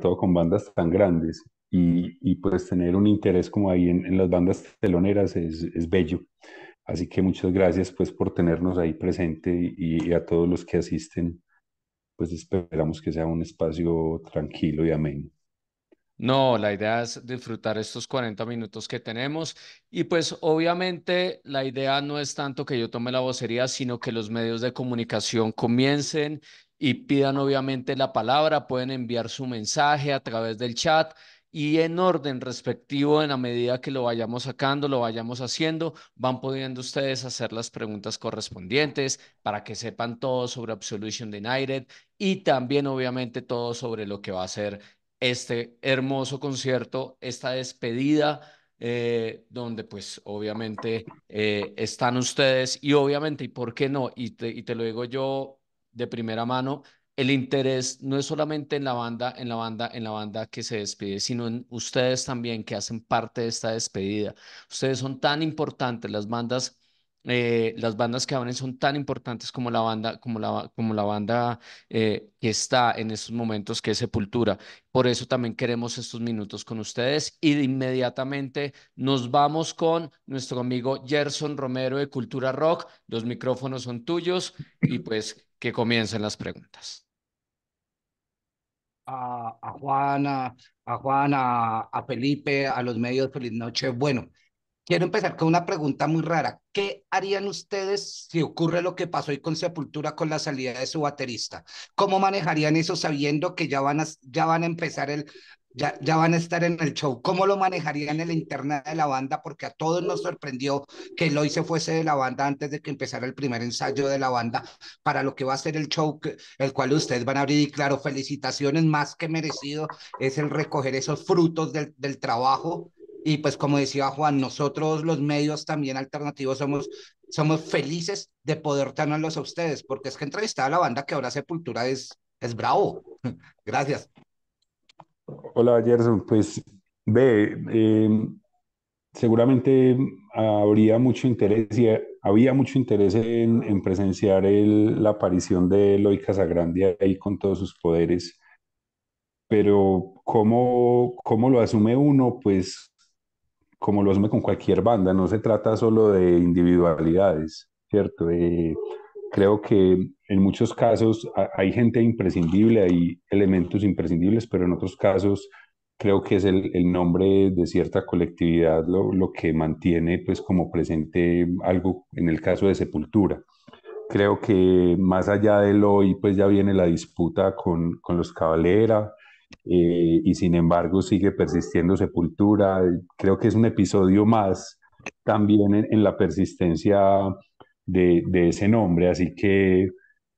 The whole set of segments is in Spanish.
todo con bandas tan grandes y, pues tener un interés como ahí en, las bandas teloneras es, bello. Así que muchas gracias pues por tenernos ahí presente y, y a todos los que asisten, pues esperamos que sea un espacio tranquilo y ameno. No, la idea es disfrutar estos 40 minutos que tenemos y pues obviamente la idea no es tanto que yo tome la vocería, sino que los medios de comunicación comiencen y pidan obviamente la palabra, pueden enviar su mensaje a través del chat y en orden respectivo, en la medida que lo vayamos sacando, lo vayamos haciendo, van pudiendo ustedes hacer las preguntas correspondientes para que sepan todo sobre Absolution United y también obviamente todo sobre lo que va a ser este hermoso concierto, esta despedida. Eh, donde pues obviamente eh, están ustedes y obviamente, ¿y por qué no? Y y te lo digo yo de primera mano, el interés no es solamente en la banda, en la banda, en la banda que se despide, sino en ustedes también que hacen parte de esta despedida. Ustedes son tan importantes, las bandas, eh, las bandas que abren son tan importantes como la banda, como la, como la banda eh, que está en estos momentos, que es Sepultura. Por eso también queremos estos minutos con ustedes y inmediatamente nos vamos con nuestro amigo Gerson Romero de Cultura Rock. Los micrófonos son tuyos y pues que comiencen las preguntas. A, Juana, a Juana, a Felipe, a los medios, feliz noche. Bueno, quiero empezar con una pregunta muy rara. ¿Qué harían ustedes si ocurre lo que pasó hoy con Sepultura con la salida de su baterista? ¿Cómo manejarían eso sabiendo que ya van a, ya van a empezar el, ya, ya, van a estar en el show. ¿Cómo lo manejarían en la interna de la banda? Porque a todos nos sorprendió que Eloy se fuese de la banda antes de que empezara el primer ensayo de la banda para lo que va a ser el show, el cual ustedes van a abrir. Y claro, felicitaciones, más que merecido es el recoger esos frutos del, del trabajo. Y pues como decía Juan, nosotros los medios también alternativos somos somos felices de poder tenerlos a ustedes, porque es que entrevistar a la banda que ahora Sepultura es, es bravo. Gracias. Hola, Gerson. Pues ve, eh, seguramente habría mucho interés y eh, había mucho interés en, presenciar la aparición de Eloy Casagrande ahí con todos sus poderes. Pero cómo, cómo lo asume uno, pues como lo asume con cualquier banda, no se trata solo de individualidades, ¿cierto? Eh, creo que en muchos casos hay gente imprescindible, hay elementos imprescindibles, pero en otros casos creo que es el, nombre de cierta colectividad lo, que mantiene pues como presente algo en el caso de Sepultura. Creo que más allá del hoy pues ya viene la disputa con, con los Cabalera eh, y sin embargo sigue persistiendo Sepultura. Creo que es un episodio más también en, la persistencia de, de ese nombre, así que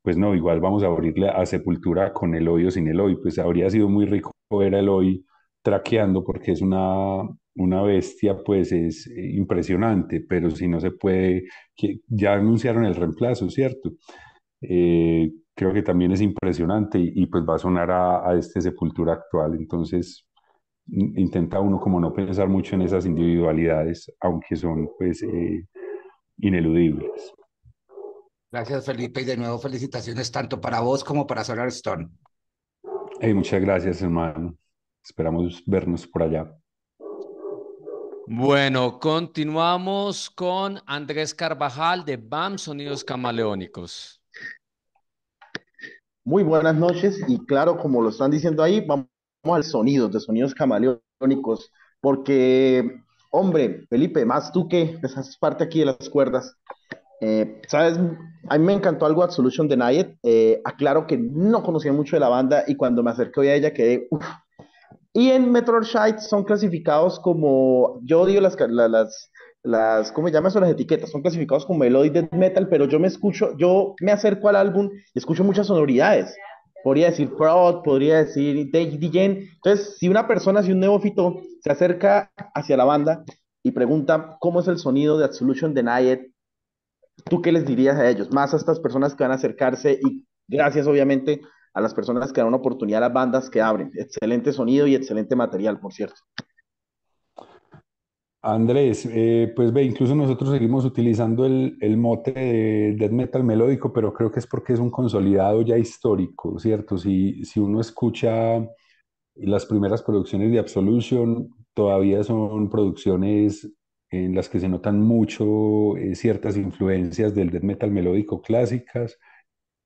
pues no, igual vamos a abrirle a Sepultura con el o sin el hoy. pues habría sido muy rico ver el hoy traqueando porque es una, bestia, pues es impresionante, pero si no se puede, que ya anunciaron el reemplazo, ¿cierto? Eh, creo que también es impresionante y, pues va a sonar a, a, este Sepultura actual, entonces intenta uno como no pensar mucho en esas individualidades, aunque son pues eh, ineludibles. Gracias, Felipe, y de nuevo felicitaciones tanto para vos como para Solar Stone. muchas gracias, hermano. Esperamos vernos por allá. Bueno, continuamos con Andrés Carvajal de BAM Sonidos Camaleónicos. Muy buenas noches y claro, como lo están diciendo ahí, vamos al sonido de Sonidos Camaleónicos, porque, hombre, Felipe, más tú que estás parte aquí de las cuerdas, eh, ¿Sabes? A mí me encantó algo Absolution de night Eh, aclaro que no conocía mucho de la banda y cuando me acerqué a ella quedé uff. Y en Metroid Shite son clasificados como. Yo digo las, las, las. ¿Cómo se llaman eso? Las etiquetas. Son clasificados como melodic death metal, pero yo me escucho. Yo me acerco al álbum y escucho muchas sonoridades. Podría decir prod, podría decir DJ. Entonces, si una persona, si un neófito, se acerca hacia la banda y pregunta cómo es el sonido de Absolution Denied ¿tú qué les dirías a ellos? Más a estas personas que van a acercarse y gracias obviamente a las personas que dan una oportunidad a las bandas que abren. Excelente sonido y excelente material, por cierto. Andrés, eh, pues ve, incluso nosotros seguimos utilizando el, mote de death metal melódico, pero creo que es porque es un consolidado ya histórico, ¿cierto? Si, si uno escucha las primeras producciones de Absolution, todavía son producciones en las que se notan mucho eh, ciertas influencias del death metal melódico clásicas,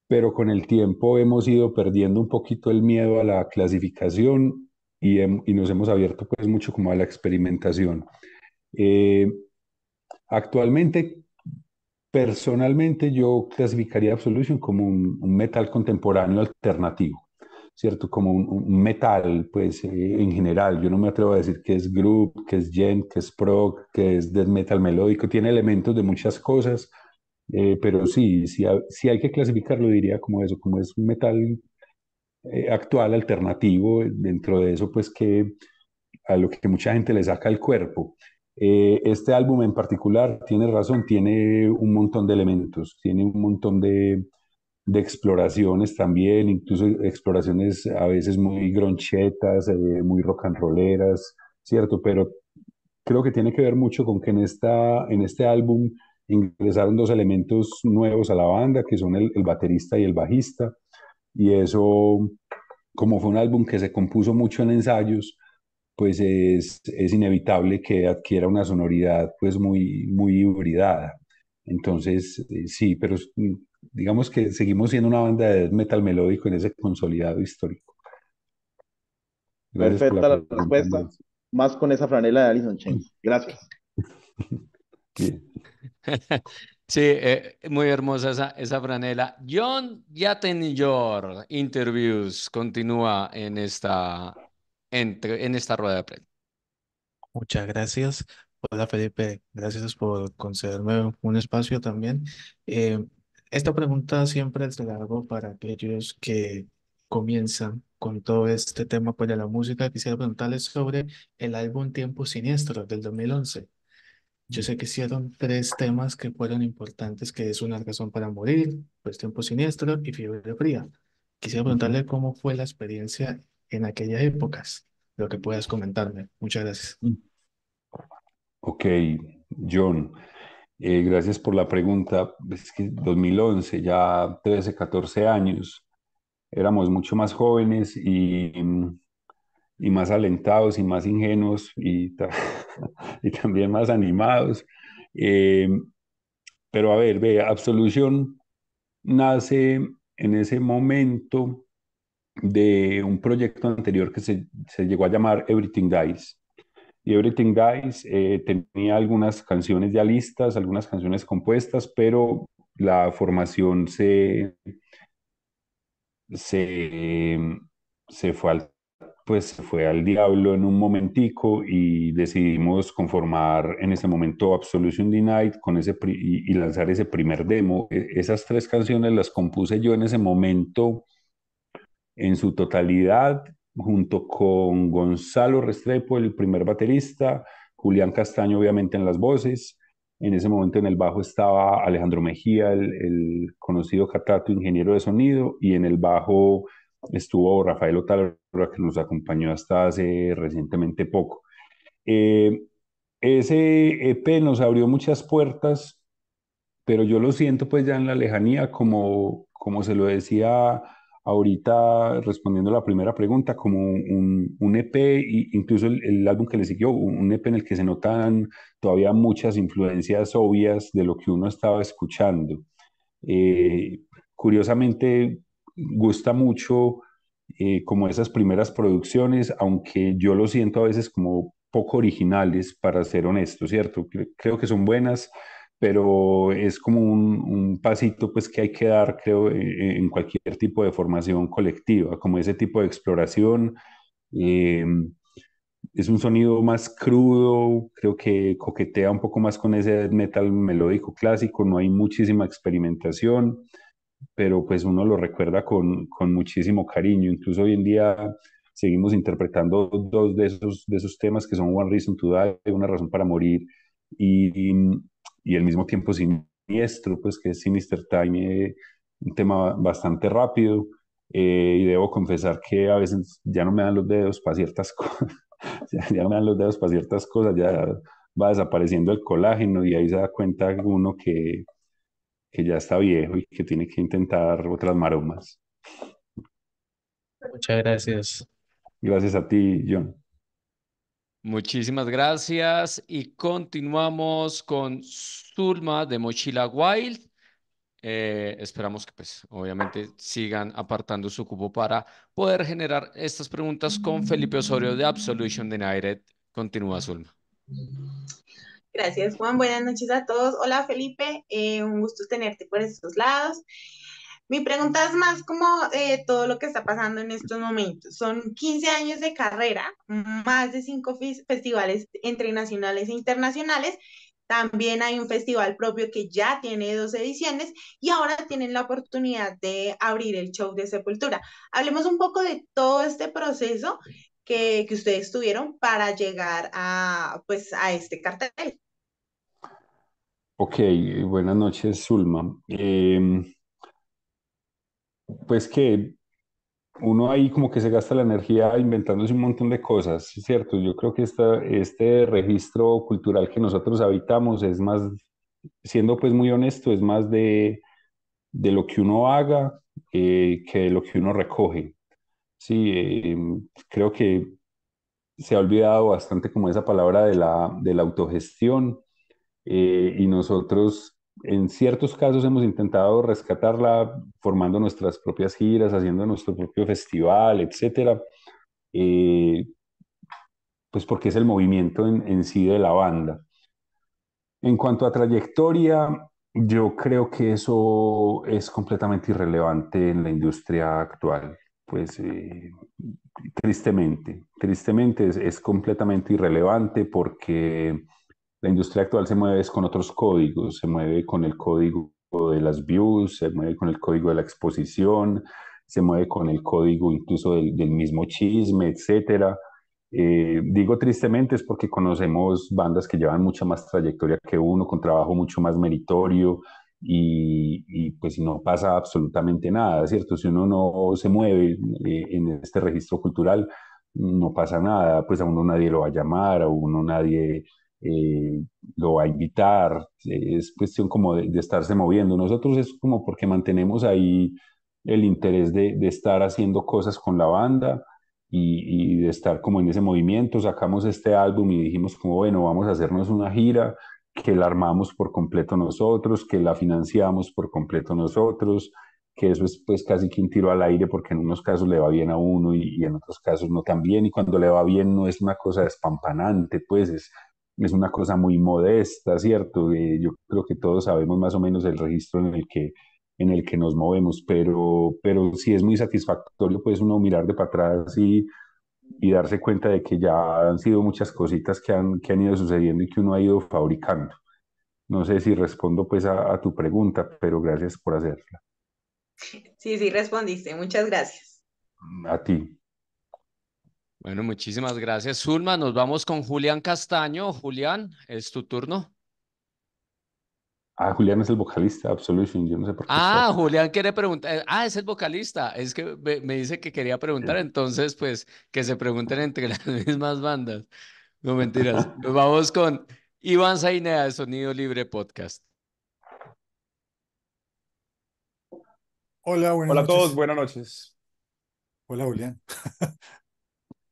pero con el tiempo hemos ido perdiendo un poquito el miedo a la clasificación y, nos hemos abierto pues mucho como a la experimentación. Eh, actualmente, personalmente yo clasificaría Absolution como un metal contemporáneo alternativo. ¿cierto? Como un, metal, pues eh, en general. Yo no me atrevo a decir que es group, que es gen, que es prog, que es death metal melódico, tiene elementos de muchas cosas, eh, pero sí, si, hay que clasificarlo, diría como eso, como es un metal eh, actual, alternativo, dentro de eso, pues que a lo que mucha gente le saca el cuerpo. este álbum en particular, tiene razón, tiene un montón de elementos, tiene un montón de de exploraciones también, incluso exploraciones a veces muy gronchetas, eh, muy rock and rolleras, ¿cierto? Pero creo que tiene que ver mucho con que en, esta, en este álbum ingresaron dos elementos nuevos a la banda, que son el, baterista y el bajista, y eso, como fue un álbum que se compuso mucho en ensayos, pues es, inevitable que adquiera una sonoridad pues muy, muy hibridada. Entonces, eh, sí, pero digamos que seguimos siendo una banda de metal melódico en ese consolidado histórico. Perfecta la, respuesta. Más con esa franela de Alison Chang, Gracias. Sí, eh, muy hermosa esa, esa franela. John Your Interviews continúa en esta, en, esta rueda de prensa. Muchas gracias. Hola Felipe, gracias por concederme un espacio también. Eh, esta pregunta siempre es de largo para aquellos que comienzan con todo este tema pues, de la música. Quisiera preguntarles sobre el álbum Tiempo Siniestro del 2011. Yo sé que hicieron tres temas que fueron importantes, que es Una razón para morir, pues Tiempo Siniestro y Fiebre Fría. Quisiera preguntarle cómo fue la experiencia en aquellas épocas, lo que puedas comentarme. Muchas gracias. Mm. Ok, John. Eh, gracias por la pregunta. Pues es que 2011, ya 13, 14 años, éramos mucho más jóvenes mm, y, más alentados y más ingenuos y, y también más animados. Eh, pero a ver, ve, Absolución nace en ese momento de un proyecto anterior que se, se llegó a llamar Everything Dies y Everything Dies eh, tenía algunas canciones ya listas, algunas canciones compuestas, pero la formación se, se, se fue al pues fue al diablo en un momentico y decidimos conformar en ese momento Absolution Denied con ese y, lanzar ese primer demo. E, esas tres canciones las compuse yo en ese momento en su totalidad junto con Gonzalo Restrepo, el primer baterista, Julián Castaño, obviamente, en las voces. En ese momento en el bajo estaba Alejandro Mejía, el, conocido catato ingeniero de sonido, y en el bajo estuvo Rafael Otalora, que nos acompañó hasta hace recientemente poco. Eh, ese EP nos abrió muchas puertas, pero yo lo siento pues ya en la lejanía, como, como se lo decía ahorita respondiendo a la primera pregunta, como un, un EP, incluso el, álbum que le siguió, un EP en el que se notan todavía muchas influencias obvias de lo que uno estaba escuchando. Eh, curiosamente, gusta mucho eh, como esas primeras producciones, aunque yo lo siento a veces como poco originales, para ser honesto, ¿cierto? Creo que son buenas, pero es como un, un, pasito pues que hay que dar, creo, e, e, en cualquier tipo de formación colectiva, como ese tipo de exploración. Eh, es un sonido más crudo, creo que coquetea un poco más con ese metal melódico clásico, no hay muchísima experimentación, pero pues uno lo recuerda con, con muchísimo cariño. Incluso hoy en día seguimos interpretando dos de esos, de esos temas que son One Reason to Die, Una Razón para Morir, y y al mismo tiempo siniestro, pues que es Sinister Time, un tema bastante rápido. Eh, y debo confesar que a veces ya no me dan los dedos para ciertas cosas, ya, no me dan los dedos para ciertas cosas, ya va desapareciendo el colágeno y ahí se da cuenta uno que, que ya está viejo y que tiene que intentar otras maromas. Muchas gracias. Gracias a ti, John. Muchísimas gracias y continuamos con Zulma de Mochila Wild. Eh, esperamos que pues obviamente sigan apartando su cupo para poder generar estas preguntas con Felipe Osorio de Absolution de Denied. Continúa Zulma. Gracias Juan, buenas noches a todos. Hola Felipe, eh, un gusto tenerte por estos lados. Mi pregunta es más como eh, todo lo que está pasando en estos momentos. Son 15 años de carrera, más de cinco festivales entre nacionales e internacionales. También hay un festival propio que ya tiene dos ediciones y ahora tienen la oportunidad de abrir el show de Sepultura. Hablemos un poco de todo este proceso que, ustedes tuvieron para llegar a, pues, a este cartel. Ok, buenas noches, Zulma. Em, pues que uno ahí como que se gasta la energía inventándose un montón de cosas, es ¿cierto? Yo creo que este registro cultural que nosotros habitamos es más, siendo pues muy honesto, es más de, lo que uno haga eh, que de lo que uno recoge. Sí, em, creo que se ha olvidado bastante como esa palabra de la, autogestión eh, y nosotros en ciertos casos hemos intentado rescatarla formando nuestras propias giras, haciendo nuestro propio festival, etcétera. Eh, pues porque es el movimiento en, sí de la banda. En cuanto a trayectoria, yo creo que eso es completamente irrelevante en la industria actual. Pues eh, tristemente, tristemente es completamente irrelevante porque la industria actual se mueve con otros códigos, se mueve con el código de las views, se mueve con el código de la exposición, se mueve con el código incluso del, mismo chisme, etcétera. Eh, digo tristemente es porque conocemos bandas que llevan mucha más trayectoria que uno, con trabajo mucho más meritorio y, pues no pasa absolutamente nada, ¿cierto? Si uno no se mueve eh, en este registro cultural, no pasa nada, pues a uno nadie lo va a llamar, a uno nadie eh, lo va a invitar, es cuestión como de, estarse moviendo. Nosotros es como porque mantenemos ahí el interés de, estar haciendo cosas con la banda y, de estar como en ese movimiento. Sacamos este álbum y dijimos como, bueno, vamos a hacernos una gira que la armamos por completo nosotros, que la financiamos por completo nosotros, que eso es pues casi que un tiro al aire porque en unos casos le va bien a uno y, en otros casos no tan bien y cuando le va bien no es una cosa espampanante, pues es es una cosa muy modesta, ¿cierto? Eh, yo creo que todos sabemos más o menos el registro en el que, en el que nos movemos, pero, pero sí es muy satisfactorio pues uno mirar de para atrás y, darse cuenta de que ya han sido muchas cositas que han, que han ido sucediendo y que uno ha ido fabricando. No sé si respondo pues a, a tu pregunta, pero gracias por hacerla. Sí, sí, respondiste. Muchas gracias. A ti. Bueno, muchísimas gracias, Zulma. Nos vamos con Julián Castaño. Julián, es tu turno. Ah, Julián es el vocalista, Absolution, yo no sé por qué. Ah, Julián quiere preguntar. Eh, ah, es el vocalista. Es que me, dice que quería preguntar, entonces, pues, que se pregunten entre las mismas bandas. No mentiras. Nos vamos con Iván Zainea de Sonido Libre Podcast. Hola, buenas Hola a todos, buenas noches. Hola, Julián.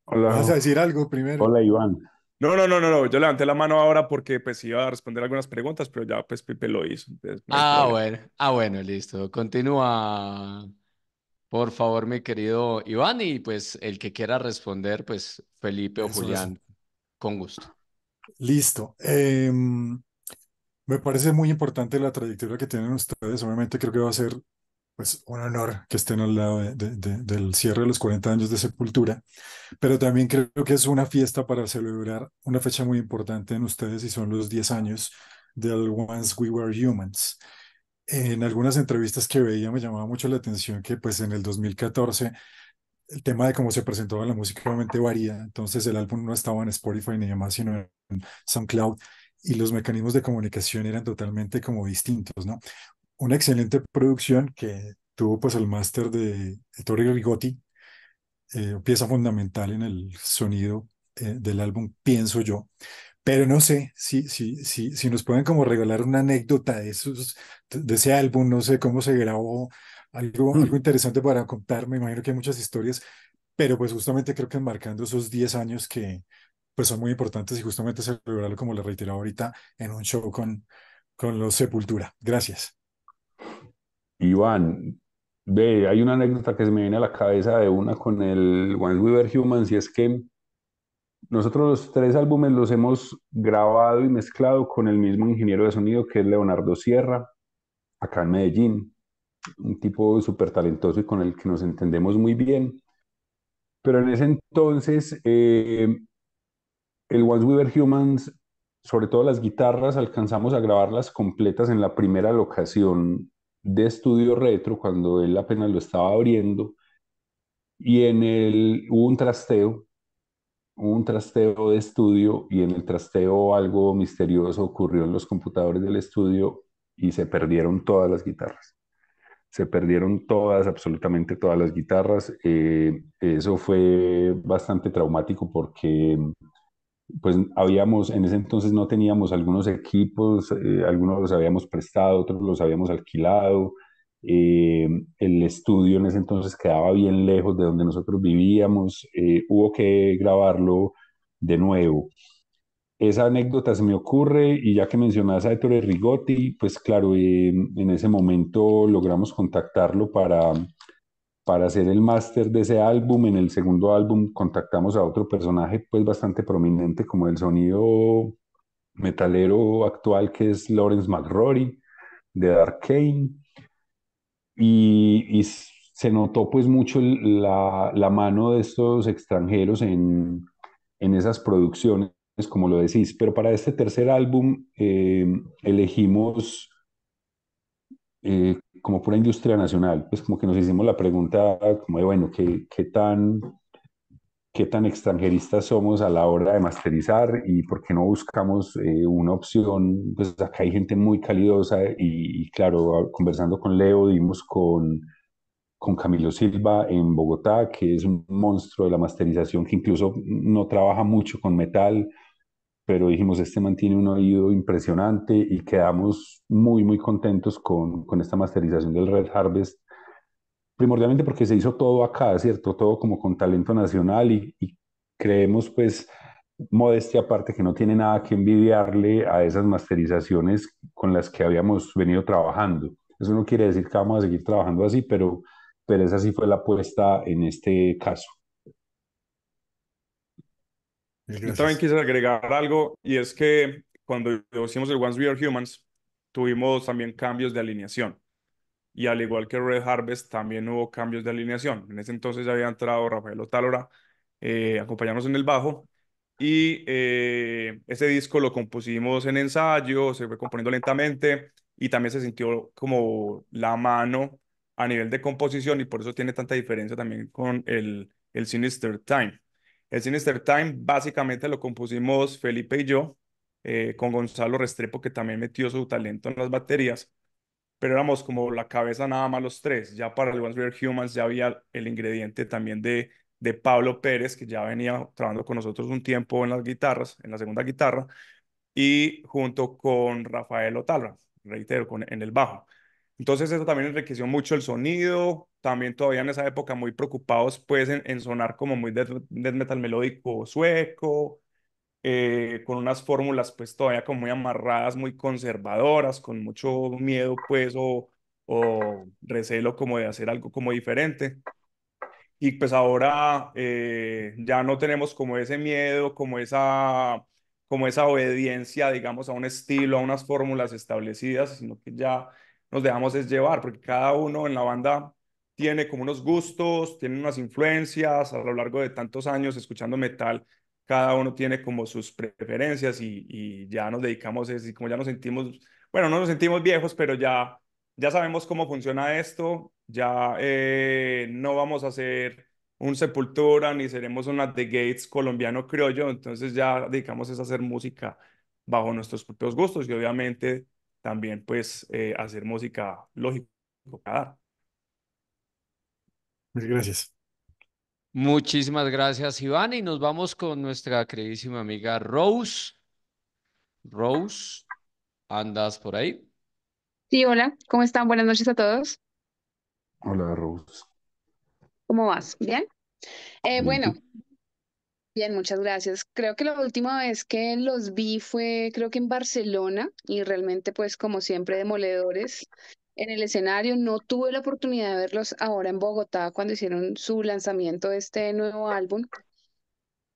Hola. ¿Vas a decir algo primero? Hola, Iván. No, no, no, no, yo levanté la mano ahora porque pues iba a responder algunas preguntas, pero ya pues Pepe lo hizo. ah, bueno, ah, bueno, listo. Continúa, por favor, mi querido Iván, y pues el que quiera responder, pues Felipe o Julián, con gusto. Listo. Em, me parece muy importante la trayectoria que tienen ustedes. Obviamente creo que va a ser pues un honor que estén al lado de, del cierre de los 40 años de Sepultura, pero también creo que es una fiesta para celebrar una fecha muy importante en ustedes y son los 10 años del Once We Were Humans. En algunas entrevistas que veía me llamaba mucho la atención que pues en el 2014 el tema de cómo se presentaba la música realmente varía, entonces el álbum no estaba en Spotify ni demás, sino en SoundCloud y los mecanismos de comunicación eran totalmente como distintos, ¿no? una excelente producción que tuvo pues el máster de Ettore Rigotti, eh, pieza fundamental en el sonido eh, del álbum Pienso Yo. Pero no sé si, si, si, si nos pueden como regalar una anécdota de, esos, de ese álbum, no sé cómo se grabó, hmm. algo, interesante para contar, me imagino que hay muchas historias, pero pues justamente creo que marcando esos 10 años que pues son muy importantes y justamente celebrarlo, como le reitero ahorita, en un show con, con los Sepultura. Gracias. Iván, ve, hay una anécdota que se me viene a la cabeza de una con el Once Weaver Humans, y es que nosotros los tres álbumes los hemos grabado y mezclado con el mismo ingeniero de sonido que es Leonardo Sierra, acá en Medellín, un tipo súper talentoso y con el que nos entendemos muy bien. Pero en ese entonces, eh, el Once Weaver Humans, sobre todo las guitarras, alcanzamos a grabarlas completas en la primera locación de estudio retro cuando él apenas lo estaba abriendo y en el hubo un trasteo, un trasteo de estudio y en el trasteo algo misterioso ocurrió en los computadores del estudio y se perdieron todas las guitarras. Se perdieron todas, absolutamente todas las guitarras. Eh, eso fue bastante traumático porque pues habíamos, en ese entonces no teníamos algunos equipos, eh, algunos los habíamos prestado, otros los habíamos alquilado. Eh, el estudio en ese entonces quedaba bien lejos de donde nosotros vivíamos, eh, hubo que grabarlo de nuevo. Esa anécdota se me ocurre y ya que mencionas a Ettore Rigotti, pues claro, en ese momento logramos contactarlo para para hacer el máster de ese álbum. En el segundo álbum contactamos a otro personaje pues bastante prominente como el sonido metalero actual que es Lawrence McRory de Dark Kane. Y, se notó pues mucho la, mano de estos extranjeros en, en esas producciones, como lo decís. Pero para este tercer álbum eh, elegimos eh, como pura industria nacional, pues como que nos hicimos la pregunta como de, bueno, ¿qué, qué tan, qué tan extranjeristas somos a la hora de masterizar y por qué no buscamos eh, una opción? Pues acá hay gente muy calidosa y, y claro, conversando con Leo, dimos con, con Camilo Silva en Bogotá, que es un monstruo de la masterización que incluso no trabaja mucho con metal pero dijimos, este mantiene un oído impresionante y quedamos muy, muy contentos con, con esta masterización del Red Harvest, primordialmente porque se hizo todo acá, ¿cierto? Todo como con talento nacional y, creemos pues modestia aparte que no tiene nada que envidiarle a esas masterizaciones con las que habíamos venido trabajando. Eso no quiere decir que vamos a seguir trabajando así, pero, pero esa sí fue la apuesta en este caso. Yo también quise agregar algo y es que cuando hicimos el Once We Are Humans, tuvimos también cambios de alineación. Y al igual que Red Harvest, también hubo cambios de alineación. En ese entonces ya había entrado Rafael Otálora eh, acompañarnos en el bajo. Y eh, ese disco lo compusimos en ensayo, se fue componiendo lentamente y también se sintió como la mano a nivel de composición y por eso tiene tanta diferencia también con el, el Sinister Time. El Sinister Time básicamente lo compusimos Felipe y yo, eh, con Gonzalo Restrepo, que también metió su talento en las baterías, pero éramos como la cabeza nada más los tres. Ya para el Once We Humans ya había el ingrediente también de, de Pablo Pérez, que ya venía trabajando con nosotros un tiempo en las guitarras, en la segunda guitarra, y junto con Rafael Otalra, reitero, con, en el bajo. Entonces eso también enriqueció mucho el sonido, también todavía en esa época muy preocupados pues en, sonar como muy death, metal melódico sueco, eh, con unas fórmulas pues todavía como muy amarradas, muy conservadoras, con mucho miedo pues o, recelo como de hacer algo como diferente. Y pues ahora eh, ya no tenemos como ese miedo, como esa como esa obediencia, digamos, a un estilo, a unas fórmulas establecidas, sino que ya nos dejamos es llevar, porque cada uno en la banda tiene como unos gustos, tiene unas influencias, a lo largo de tantos años escuchando metal, cada uno tiene como sus preferencias y, y ya nos dedicamos, es, y como ya nos sentimos, bueno, no nos sentimos viejos, pero ya, ya sabemos cómo funciona esto, ya eh, no vamos a hacer un sepultura ni seremos una The Gates colombiano criollo, entonces ya dedicamos es a hacer música bajo nuestros propios gustos y obviamente también pues eh, hacer música lógica. Muchas Gracias. Muchísimas gracias, Iván. Y nos vamos con nuestra queridísima amiga Rose. Rose, ¿andas por ahí? Sí, hola, ¿cómo están? Buenas noches a todos. Hola, Rose. ¿Cómo vas? ¿Bien? Eh, bueno, Bien, muchas gracias. Creo que la última vez que los vi fue creo que en Barcelona y realmente pues como siempre demoledores en el escenario. No tuve la oportunidad de verlos ahora en Bogotá cuando hicieron su lanzamiento de este nuevo álbum.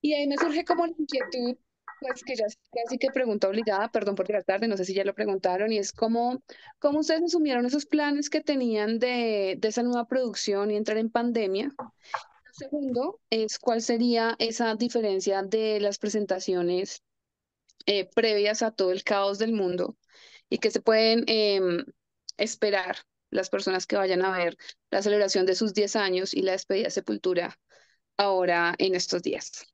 Y ahí me surge como la inquietud, pues que ya casi que pregunta obligada, perdón por llegar tarde, no sé si ya lo preguntaron, y es como, ¿cómo ustedes asumieron esos planes que tenían de, de esa nueva producción y entrar en pandemia? Segundo, es cuál sería esa diferencia de las presentaciones eh, previas a todo el caos del mundo y que se pueden em, esperar las personas que vayan a ver la celebración de sus 10 años y la despedida de sepultura ahora en estos días.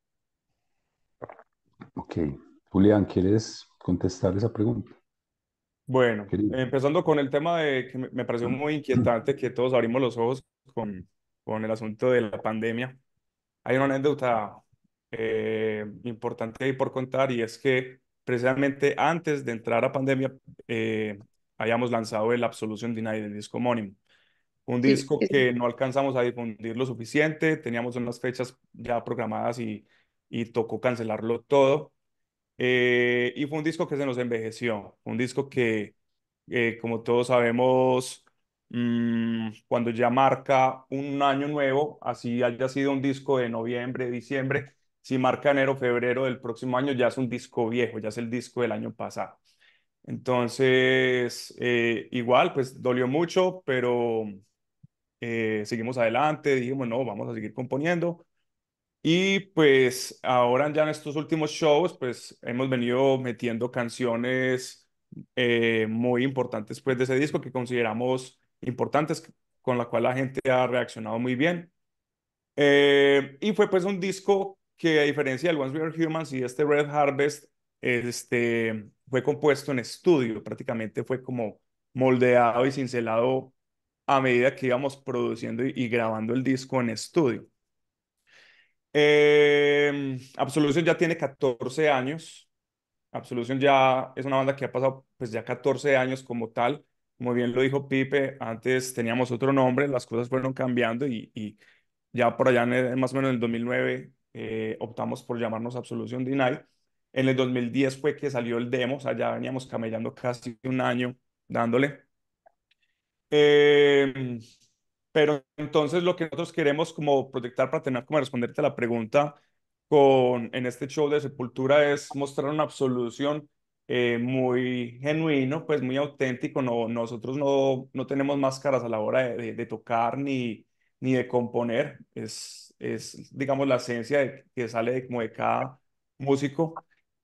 Ok, Julián, ¿quieres contestar esa pregunta? Bueno, empezando con el tema de que me pareció muy inquietante que todos abrimos los ojos con con el asunto de la pandemia, hay una anécdota eh, importante ahí por contar y es que precisamente antes de entrar a pandemia eh, hayamos lanzado el Absolution Denied, del disco homónimo. Un disco que no alcanzamos a difundir lo suficiente, teníamos unas fechas ya programadas y, y tocó cancelarlo todo. Eh, y fue un disco que se nos envejeció, un disco que, eh, como todos sabemos, Mm, cuando ya marca un año nuevo, así haya sido un disco de noviembre, diciembre, si marca enero, febrero del próximo año, ya es un disco viejo, ya es el disco del año pasado. Entonces, eh, igual, pues dolió mucho, pero eh, seguimos adelante, dijimos, no, vamos a seguir componiendo. Y pues ahora ya en estos últimos shows, pues hemos venido metiendo canciones eh, muy importantes pues de ese disco que consideramos importantes con la cual la gente ha reaccionado muy bien. Eh, y fue pues un disco que a diferencia del Once We Are Humans y este Red Harvest, este, fue compuesto en estudio, prácticamente fue como moldeado y cincelado a medida que íbamos produciendo y, grabando el disco en estudio. Eh, Absolution ya tiene 14 años. Absolution ya es una banda que ha pasado pues ya 14 años como tal. Muy bien, lo dijo Pipe, antes teníamos otro nombre, las cosas fueron cambiando y, ya por allá más o menos en el 2009 eh, optamos por llamarnos Absolution Deny. En el 2010 fue que salió el demo, o sea, ya veníamos camellando casi un año dándole. Em, pero entonces lo que nosotros queremos como proyectar para tener como responderte a la pregunta con, en este show de Sepultura es mostrar una absolución eh, muy genuino, pues muy auténtico. nosotros no, no tenemos máscaras a la hora de, tocar ni, ni de componer. Es, es digamos, la esencia que sale de, como cada músico.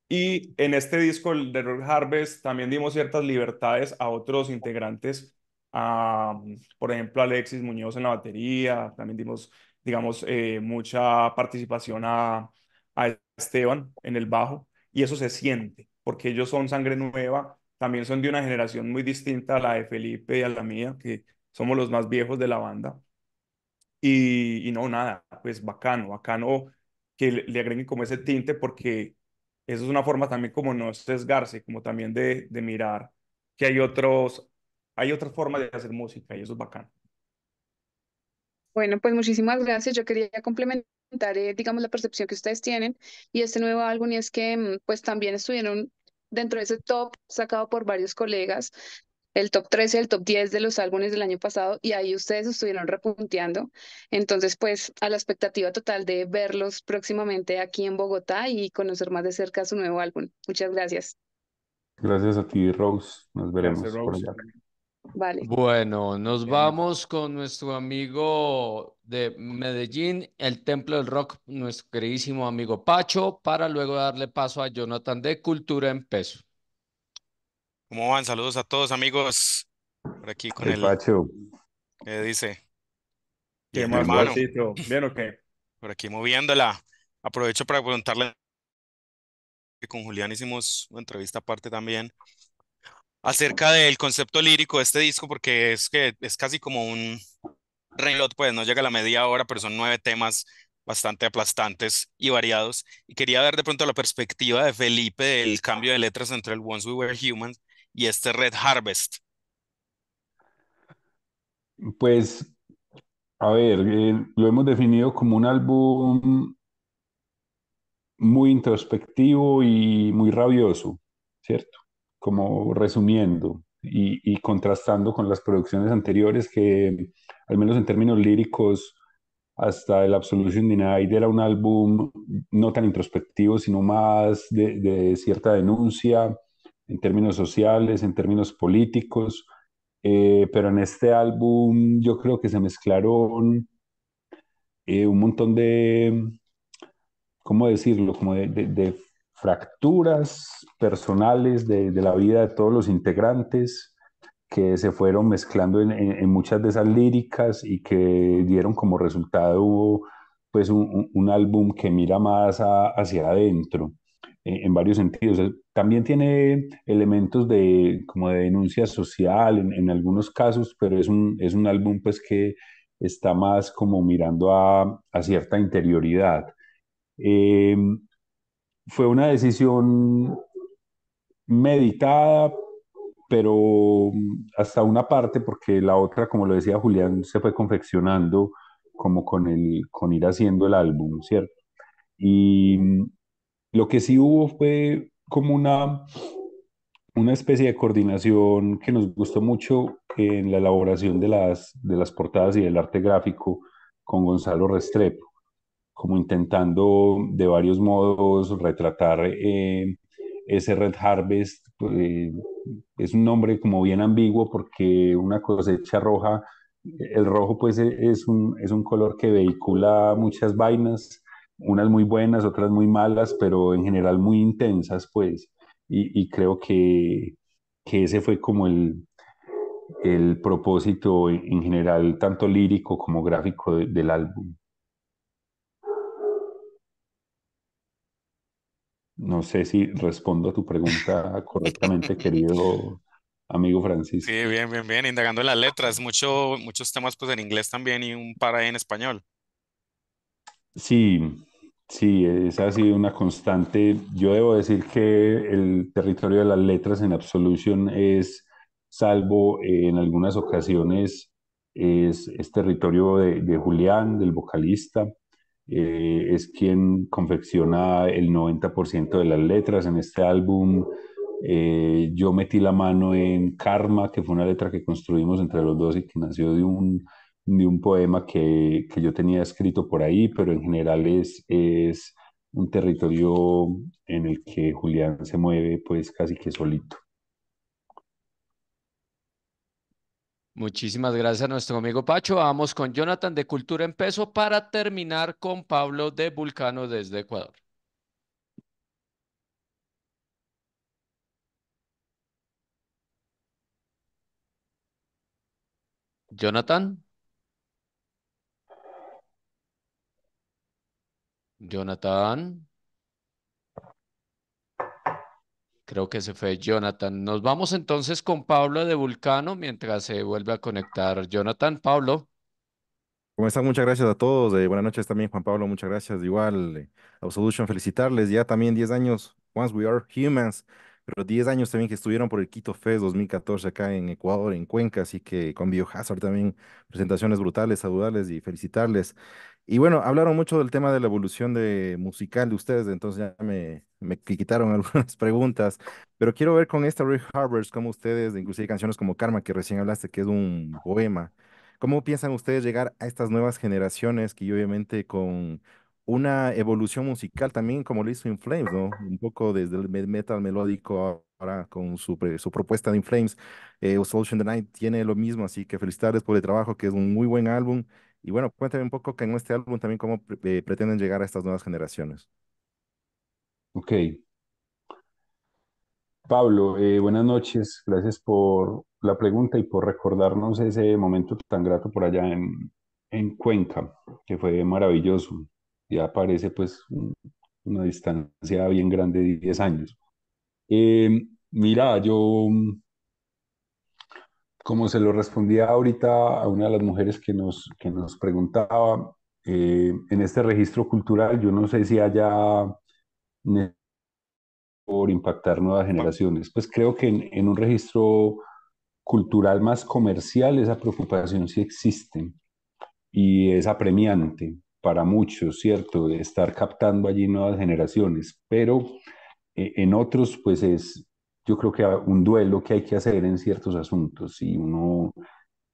Y en este disco de Rock Harvest también dimos ciertas libertades a otros integrantes, a, por ejemplo, Alexis Muñoz en la batería, también dimos, digamos, eh, mucha participación a Esteban en el bajo, y eso se siente porque ellos son sangre nueva, también son de una generación muy distinta a la de Felipe y a la mía, que somos los más viejos de la banda. Y, no, nada, pues bacano, bacano que le, agreguen como ese tinte, porque eso es una forma también como no sesgarse, como también de, de mirar que hay, otros, hay otras formas de hacer música y eso es bacano. Bueno, pues muchísimas gracias. Yo quería complementar digamos, la percepción que ustedes tienen y este nuevo álbum y es que mm, pues también estuvieron dentro de ese top sacado por varios colegas, el top 13, el top 10 de los álbumes del año pasado y ahí ustedes estuvieron repunteando. Entonces, pues a la expectativa total de verlos próximamente aquí en Bogotá y conocer más de cerca su nuevo álbum. Muchas gracias. Gracias a ti, Rose. Nos veremos bueno, nos vamos con nuestro amigo de Medellín, el Templo del Rock, nuestro queridísimo amigo Pacho, para luego darle paso a Jonathan de Cultura en Peso. ¿Cómo van? Saludos a todos, amigos. Por aquí con el, Pacho. ¿Qué dice? ¿Qué más hermano. ¿Bien o okay. Por aquí moviéndola. Aprovecho para preguntarle que con Julián hicimos una entrevista aparte también acerca del concepto lírico de este disco, porque es que es casi como un reloj, pues no llega a la media hora, pero son nueve temas bastante aplastantes y variados. Y quería ver de pronto la perspectiva de Felipe del cambio de letras entre el Once We Were Humans y este Red Harvest. Pues, a ver, eh, lo hemos definido como un álbum muy introspectivo y muy rabioso, ¿cierto? como resumiendo y, y, contrastando con las producciones anteriores que, al menos en términos líricos, hasta el Absolution Denied era un álbum no tan introspectivo, sino más de, cierta denuncia en términos sociales, en términos políticos, eh, pero en este álbum yo creo que se mezclaron eh, un montón de, ¿cómo decirlo?, como de, de fracturas personales de, la vida de todos los integrantes que se fueron mezclando en, muchas de esas líricas y que dieron como resultado pues un, álbum que mira más hacia adentro eh, en, varios sentidos. Eh, también tiene elementos de como de denuncia social en, algunos casos, pero es un, es un álbum pues que está más como mirando a, cierta interioridad. Eh, fue una decisión meditada, pero hasta una parte, porque la otra, como lo decía Julián, se fue confeccionando como con, el, con ir haciendo el álbum, ¿cierto? Y lo que sí hubo fue como una, una especie de coordinación que nos gustó mucho en la elaboración de las, de las portadas y del arte gráfico con Gonzalo Restrepo como intentando de varios modos retratar eh, ese Red Harvest. Eh, es un nombre como bien ambiguo porque una cosecha roja, el rojo pues e, es un, es un color que vehicula muchas vainas, unas muy buenas, otras muy malas, pero en general muy intensas pues. Y, creo que, ese fue como el, el propósito en general, tanto lírico como gráfico del álbum. No sé si respondo a tu pregunta correctamente, querido amigo Francisco. Sí, bien, bien, bien. Indagando en las letras, mucho, muchos temas pues en inglés también y un par ahí en español. Sí, sí, esa ha sido una constante. Yo debo decir que el territorio de las letras en Absolution es, salvo en algunas ocasiones, es, territorio de Julián, del vocalista eh, es quien confecciona el 90% de las letras en este álbum. Eh, yo metí la mano en Karma, que fue una letra que construimos entre los dos y que nació de un, de un poema que, que yo tenía escrito por ahí, pero en general es, es un territorio en el que Julián se mueve pues casi que solito. Muchísimas gracias a nuestro amigo Pacho. Vamos con Jonathan de Cultura en Peso para terminar con Pablo de Vulcano desde Ecuador. Jonathan. Jonathan. Creo que se fue Jonathan. Nos vamos entonces con Pablo de Vulcano mientras se vuelve a conectar Jonathan. Pablo. ¿Cómo están? Muchas gracias a todos. Eh, buenas noches también, Juan Pablo. Muchas gracias. Igual, eh, Absolution, felicitarles. Ya también 10 años, Once We Are Humans, pero 10 años también que estuvieron por el Quito Fest 2014 acá en Ecuador, en Cuenca. Así que con Biohazard también, presentaciones brutales, saludables y felicitarles. Y bueno, hablaron mucho del tema de la evolución de musical de ustedes, entonces ya me, me quitaron algunas preguntas, pero quiero ver con esta Rick Harbers, cómo ustedes, inclusive canciones como Karma, que recién hablaste, que es un poema, ¿cómo piensan ustedes llegar a estas nuevas generaciones que obviamente con una evolución musical también como lo hizo In Flames, ¿no? Un poco desde el metal melódico ahora con su, su propuesta de In Flames, eh, Solution the Night tiene lo mismo, así que felicidades por el trabajo, que es un muy buen álbum y bueno, cuéntame un poco que en este álbum también cómo eh, pretenden llegar a estas nuevas generaciones. Ok. Pablo, eh, buenas noches. Gracias por la pregunta y por recordarnos ese momento tan grato por allá en, en Cuenca, que fue maravilloso. Ya parece pues una distancia bien grande de 10 años. Em, mira, yo como se lo respondía ahorita a una de las mujeres que nos, que nos preguntaba, eh, en este registro cultural yo no sé si haya por impactar nuevas generaciones. Pues creo que en, un registro cultural más comercial esa preocupación sí existe y es apremiante para muchos, ¿cierto? De estar captando allí nuevas generaciones, pero eh, en otros pues es, yo creo que un duelo que hay que hacer en ciertos asuntos. si uno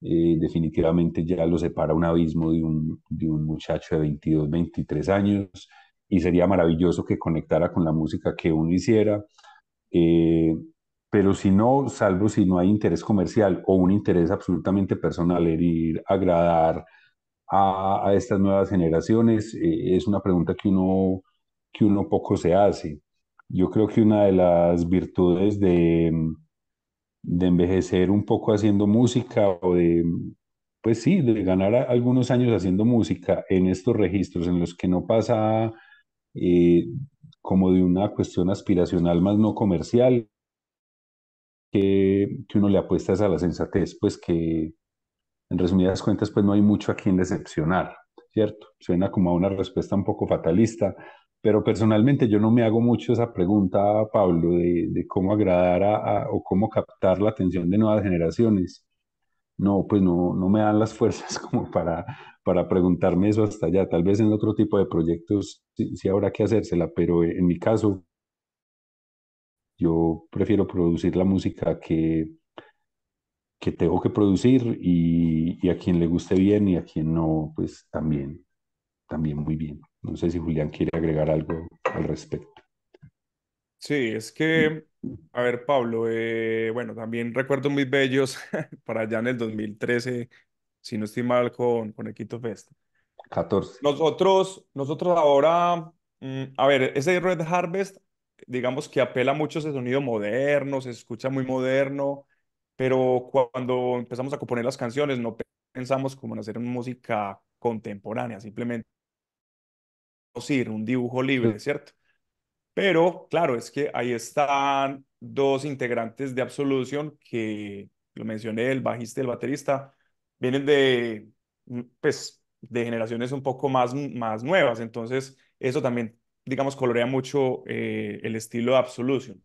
eh, definitivamente ya lo separa un abismo de un, de un muchacho de 22, 23 años. Y sería maravilloso que conectara con la música que uno hiciera. Eh, pero si no, salvo si no hay interés comercial o un interés absolutamente personal, en agradar a, a estas nuevas generaciones, eh, es una pregunta que uno, que uno poco se hace. Yo creo que una de las virtudes de, de envejecer un poco haciendo música o de, pues sí, de ganar algunos años haciendo música en estos registros en los que no pasa eh, como de una cuestión aspiracional más no comercial, que, que uno le apuesta a la sensatez, pues que en resumidas cuentas pues no hay mucho a quien decepcionar, ¿cierto? Suena como a una respuesta un poco fatalista, pero personalmente yo no me hago mucho esa pregunta, Pablo, de, cómo agradar a, o cómo captar la atención de nuevas generaciones. No, pues no, no me dan las fuerzas como para, para preguntarme eso hasta allá. Tal vez en otro tipo de proyectos sí, habrá que hacérsela, pero en mi caso yo prefiero producir la música que, que tengo que producir y, y, a quien le guste bien y a quien no, pues también, también muy bien. No sé si Julián quiere agregar algo al respecto. Sí, es que, a ver, Pablo, eh, bueno, también recuerdo muy bellos para allá en el 2013, si no estoy mal, con, con Equito Fest. 14. Nosotros, nosotros ahora, mm, a ver, ese Red Harvest, digamos que apela mucho a ese sonido moderno, se escucha muy moderno, pero cuando empezamos a componer las canciones no pensamos como en hacer música contemporánea, simplemente un dibujo libre, ¿cierto? Pero claro, es que ahí están dos integrantes de Absolution que, lo mencioné, el bajista y el baterista, vienen de, mm, pues, de generaciones un poco más, más nuevas, entonces eso también, digamos, colorea mucho eh, el estilo de Absolution.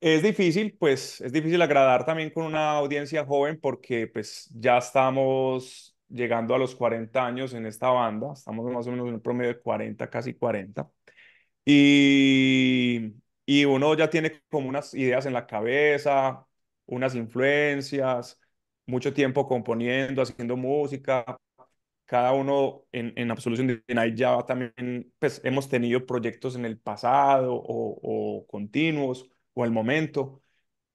Es difícil, pues, es difícil agradar también con una audiencia joven porque, pues, ya estamos llegando a los 40 años en esta banda, estamos más o menos en un promedio de 40, casi 40, y, uno ya tiene como unas ideas en la cabeza, unas influencias, mucho tiempo componiendo, haciendo música, cada uno en, en Absolution Denied ya también pues, hemos tenido proyectos en el pasado o, o continuos o el momento,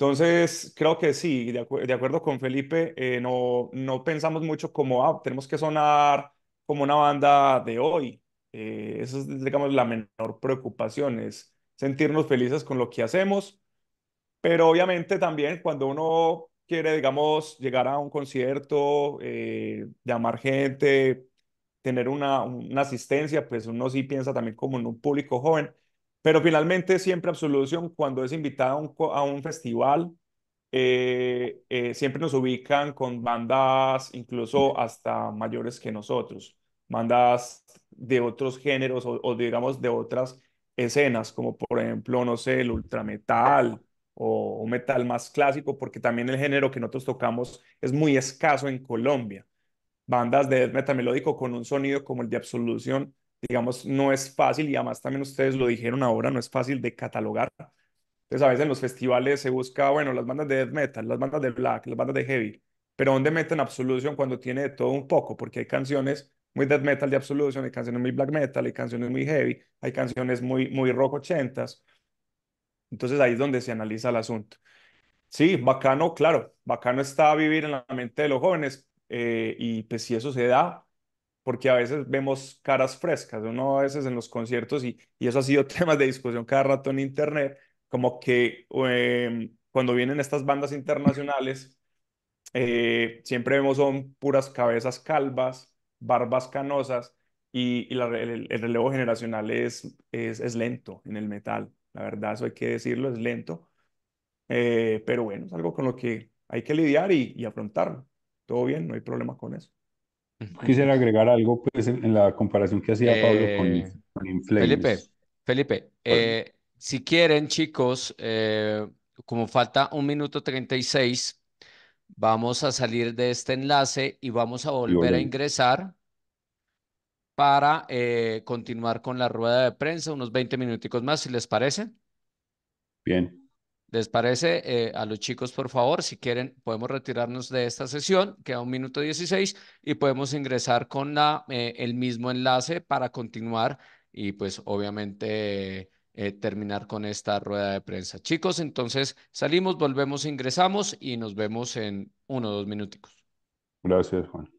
entonces, creo que sí, de, acuerdo con Felipe, eh, no, no pensamos mucho como, ah, tenemos que sonar como una banda de hoy. Eh, esa es, digamos, la menor preocupación, es sentirnos felices con lo que hacemos, pero obviamente también cuando uno quiere, digamos, llegar a un concierto, llamar eh, gente, tener una, una asistencia, pues uno sí piensa también como en un público joven pero finalmente siempre Absolución cuando es invitada a un, festival, eh, eh, siempre nos ubican con bandas incluso hasta mayores que nosotros, bandas de otros géneros o, digamos de otras escenas, como por ejemplo, no sé, el ultrametal o un metal más clásico, porque también el género que nosotros tocamos es muy escaso en Colombia. Bandas de metal melódico con un sonido como el de Absolución digamos, no es fácil y además también ustedes lo dijeron ahora, no es fácil de catalogar. Entonces a veces en los festivales se busca, bueno, las bandas de death metal, las bandas de black, las bandas de heavy, pero ¿dónde meten Absolution cuando tiene de todo un poco? Porque hay canciones muy death metal de Absolution, hay canciones muy black metal, hay canciones muy heavy, hay canciones muy, muy rock ochentas. Entonces ahí es donde se analiza el asunto. Sí, bacano, claro, bacano está vivir en la mente de los jóvenes eh, y pues si eso se da, porque a veces vemos caras frescas, uno a veces en los conciertos, y, eso ha sido tema de discusión cada rato en Internet, como que em, cuando vienen estas bandas internacionales, eh, siempre vemos son puras cabezas calvas, barbas canosas, y, el, relevo generacional es, es, lento en el metal, la verdad, eso hay que decirlo, es lento, eh, pero bueno, es algo con lo que hay que lidiar y, y afrontarlo. Todo bien, no hay problema con eso. Quisiera agregar algo pues, en, la comparación que hacía Pablo con, eh, Felipe, Felipe, eh, si quieren, chicos, eh, como falta un minuto 36, vamos a salir de este enlace y vamos a volver a ingresar para continuar con la rueda de prensa, unos 20 minuticos más, si les parece. Bien. ¿Les parece? Eh, a los chicos, por favor, si quieren, podemos retirarnos de esta sesión, queda un minuto 16 y podemos ingresar con la, eh, el mismo enlace para continuar y pues obviamente eh, terminar con esta rueda de prensa. Chicos, entonces salimos, volvemos, ingresamos y nos vemos en uno o dos minuticos. Gracias, Juan.